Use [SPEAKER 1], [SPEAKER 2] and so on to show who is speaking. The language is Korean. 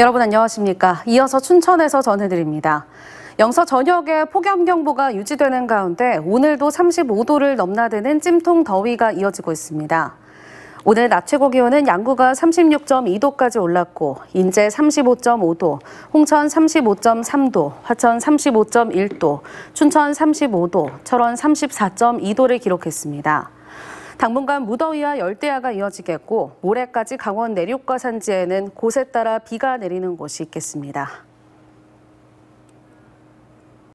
[SPEAKER 1] 여러분 안녕하십니까. 이어서 춘천에서 전해드립니다. 영서 전역에 폭염경보가 유지되는 가운데 오늘도 35도를 넘나드는 찜통 더위가 이어지고 있습니다. 오늘 낮 최고 기온은 양구가 36.2도까지 올랐고 인제 35.5도, 홍천 35.3도, 화천 35.1도, 춘천 35도, 철원 34.2도를 기록했습니다. 당분간 무더위와 열대야가 이어지겠고 모레까지 강원 내륙과 산지에는 곳에 따라 비가 내리는 곳이 있겠습니다.